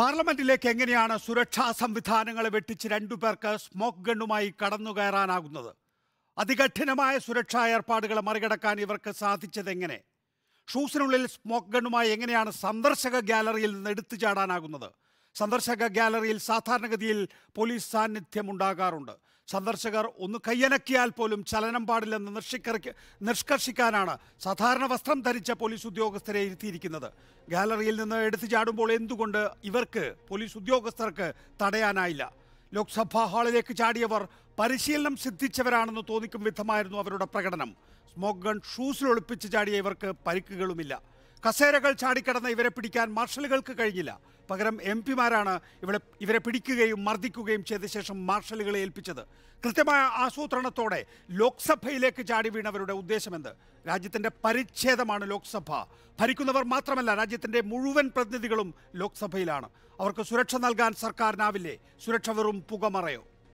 പാർലമെന്റിലേക്ക് എങ്ങനെയാണ് സുരക്ഷാ സംവിധാനങ്ങളെ വെട്ടിച്ച് രണ്ടുപേർക്ക് സ്മോക്ക് ഗണ്ണുമായി കടന്നുകയറാനാകുന്നത് അതികഠിനമായ സുരക്ഷാ ഏർപ്പാടുകൾ മറികടക്കാൻ ഇവർക്ക് സാധിച്ചതെങ്ങനെ ഷൂസിനുള്ളിൽ സ്മോക്ക് ഗണ്ണുമായി എങ്ങനെയാണ് സന്ദർശക ഗാലറിയിൽ നിന്ന് എടുത്തു ചാടാനാകുന്നത് സന്ദർശക ഗാലറിയിൽ സാധാരണഗതിയിൽ പോലീസ് സാന്നിധ്യം ഉണ്ടാകാറുണ്ട് സന്ദർശകർ ഒന്ന് കയ്യനക്കിയാൽ പോലും ചലനം പാടില്ലെന്ന് നിഷ്കർക്ക നിഷ്കർഷിക്കാനാണ് സാധാരണ വസ്ത്രം ധരിച്ച പോലീസ് ഉദ്യോഗസ്ഥരെ ഇരുത്തിയിരിക്കുന്നത് ഗാലറിയിൽ നിന്ന് എടുത്തു ചാടുമ്പോൾ എന്തുകൊണ്ട് ഇവർക്ക് പോലീസ് ഉദ്യോഗസ്ഥർക്ക് തടയാനായില്ല ലോക്സഭാ ഹാളിലേക്ക് ചാടിയവർ പരിശീലനം സിദ്ധിച്ചവരാണെന്ന് തോന്നിക്കും വിധമായിരുന്നു അവരുടെ പ്രകടനം സ്മോക്ക് ഗൺ ഷൂസിൽ ഒളിപ്പിച്ച് ചാടിയ ഇവർക്ക് പരിക്കുകളുമില്ല കസേരകൾ ചാടിക്കടന്ന ഇവരെ പിടിക്കാൻ മാർഷലുകൾക്ക് കഴിഞ്ഞില്ല പകരം എം പിമാരാണ് ഇവിടെ ഇവരെ പിടിക്കുകയും മർദ്ദിക്കുകയും ചെയ്ത ശേഷം മാർഷലുകളെ ഏൽപ്പിച്ചത് കൃത്യമായ ആസൂത്രണത്തോടെ ലോക്സഭയിലേക്ക് ചാടി വീണവരുടെ ഉദ്ദേശമെന്ത് രാജ്യത്തിൻ്റെ പരിച്ഛേദമാണ് ലോക്സഭ ഭരിക്കുന്നവർ മാത്രമല്ല രാജ്യത്തിൻ്റെ മുഴുവൻ പ്രതിനിധികളും ലോക്സഭയിലാണ് അവർക്ക് സുരക്ഷ നൽകാൻ സർക്കാരിനാവില്ലേ സുരക്ഷ വെറും പുകമറയോ